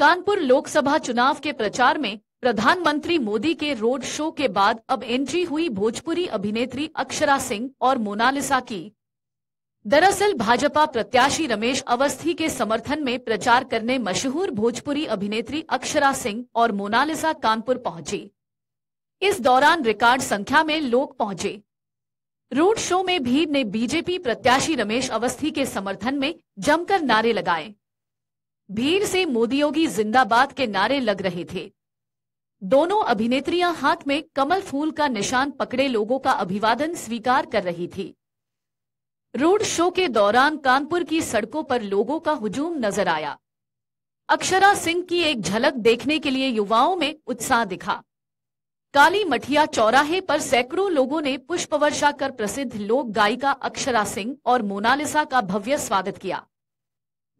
कानपुर लोकसभा चुनाव के प्रचार में प्रधानमंत्री मोदी के रोड शो के बाद अब एंट्री हुई भोजपुरी अभिनेत्री अक्षरा सिंह और मोनालिसा की दरअसल भाजपा प्रत्याशी रमेश अवस्थी के समर्थन में प्रचार करने मशहूर भोजपुरी अभिनेत्री अक्षरा सिंह और मोनालिसा कानपुर पहुंची इस दौरान रिकॉर्ड संख्या में लोग पहुंचे रोड शो में भीड़ ने बीजेपी प्रत्याशी रमेश अवस्थी के समर्थन में जमकर नारे लगाए भीड़ से मोदी योगी जिंदाबाद के नारे लग रहे थे दोनों अभिनेत्रियां हाथ में कमल फूल का निशान पकड़े लोगों का अभिवादन स्वीकार कर रही थी रोड शो के दौरान कानपुर की सड़कों पर लोगों का हुजूम नजर आया अक्षरा सिंह की एक झलक देखने के लिए युवाओं में उत्साह दिखा काली मठिया चौराहे पर सैकड़ों लोगों ने पुष्प वर्षा कर प्रसिद्ध लोक गायिका अक्षरा सिंह और मोनालिसा का भव्य स्वागत किया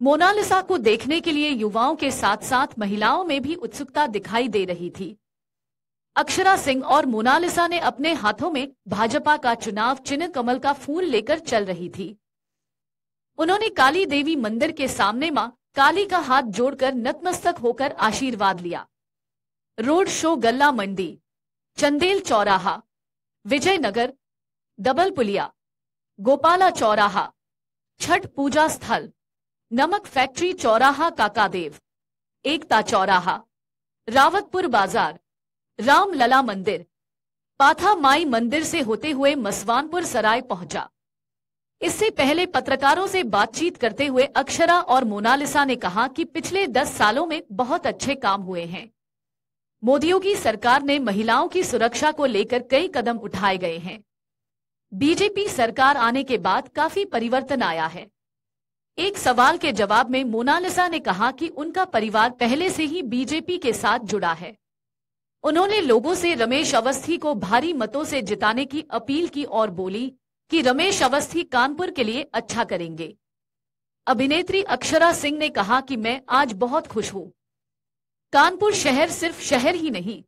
मोनालिसा को देखने के लिए युवाओं के साथ साथ महिलाओं में भी उत्सुकता दिखाई दे रही थी अक्षरा सिंह और मोनालिसा ने अपने हाथों में भाजपा का चुनाव चिन्ह कमल का फूल लेकर चल रही थी उन्होंने काली देवी मंदिर के सामने माँ काली का हाथ जोड़कर नतमस्तक होकर आशीर्वाद लिया रोड शो गल्ला मंडी चंदेल चौराहा विजयनगर डबल पुलिया गोपाला चौराहा छठ पूजा स्थल नमक फैक्ट्री चौराहा काकादेव एकता चौराहा रावतपुर बाजार राम लला मंदिर पाथा माई मंदिर से होते हुए मसवानपुर सराय पहुंचा इससे पहले पत्रकारों से बातचीत करते हुए अक्षरा और मोनालिसा ने कहा कि पिछले दस सालों में बहुत अच्छे काम हुए हैं मोदियों की सरकार ने महिलाओं की सुरक्षा को लेकर कई कदम उठाए गए हैं बीजेपी सरकार आने के बाद काफी परिवर्तन आया है एक सवाल के जवाब में मोनालिसा ने कहा कि उनका परिवार पहले से ही बीजेपी के साथ जुड़ा है उन्होंने लोगों से रमेश अवस्थी को भारी मतों से जिताने की अपील की और बोली कि रमेश अवस्थी कानपुर के लिए अच्छा करेंगे अभिनेत्री अक्षरा सिंह ने कहा कि मैं आज बहुत खुश हूं कानपुर शहर सिर्फ शहर ही नहीं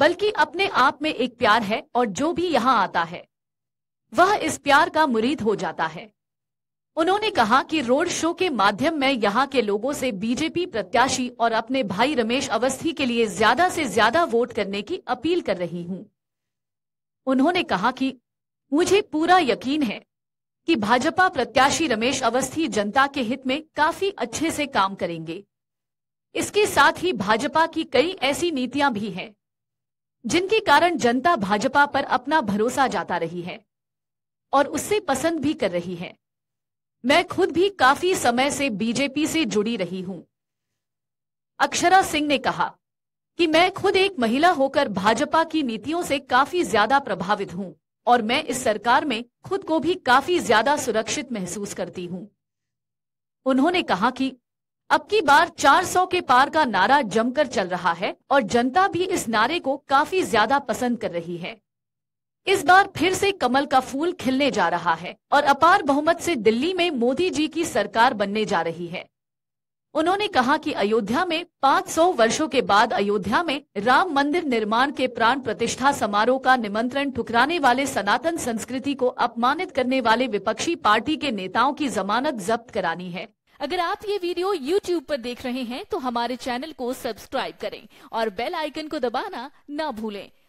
बल्कि अपने आप में एक प्यार है और जो भी यहाँ आता है वह इस प्यार का मुरीद हो जाता है उन्होंने कहा कि रोड शो के माध्यम में यहां के लोगों से बीजेपी प्रत्याशी और अपने भाई रमेश अवस्थी के लिए ज्यादा से ज्यादा वोट करने की अपील कर रही हूं उन्होंने कहा कि मुझे पूरा यकीन है कि भाजपा प्रत्याशी रमेश अवस्थी जनता के हित में काफी अच्छे से काम करेंगे इसके साथ ही भाजपा की कई ऐसी नीतियां भी हैं जिनके कारण जनता भाजपा पर अपना भरोसा जाता रही है और उससे पसंद भी कर रही है मैं खुद भी काफी समय से बीजेपी से जुड़ी रही हूं अक्षरा सिंह ने कहा कि मैं खुद एक महिला होकर भाजपा की नीतियों से काफी ज्यादा प्रभावित हूं और मैं इस सरकार में खुद को भी काफी ज्यादा सुरक्षित महसूस करती हूं उन्होंने कहा कि अब की बार 400 के पार का नारा जमकर चल रहा है और जनता भी इस नारे को काफी ज्यादा पसंद कर रही है इस बार फिर से कमल का फूल खिलने जा रहा है और अपार बहुमत से दिल्ली में मोदी जी की सरकार बनने जा रही है उन्होंने कहा कि अयोध्या में 500 वर्षों के बाद अयोध्या में राम मंदिर निर्माण के प्राण प्रतिष्ठा समारोह का निमंत्रण ठुकराने वाले सनातन संस्कृति को अपमानित करने वाले विपक्षी पार्टी के नेताओं की जमानत जब्त करानी है अगर आप ये वीडियो YouTube पर देख रहे हैं तो हमारे चैनल को सब्सक्राइब करें और बेल आइकन को दबाना न भूलें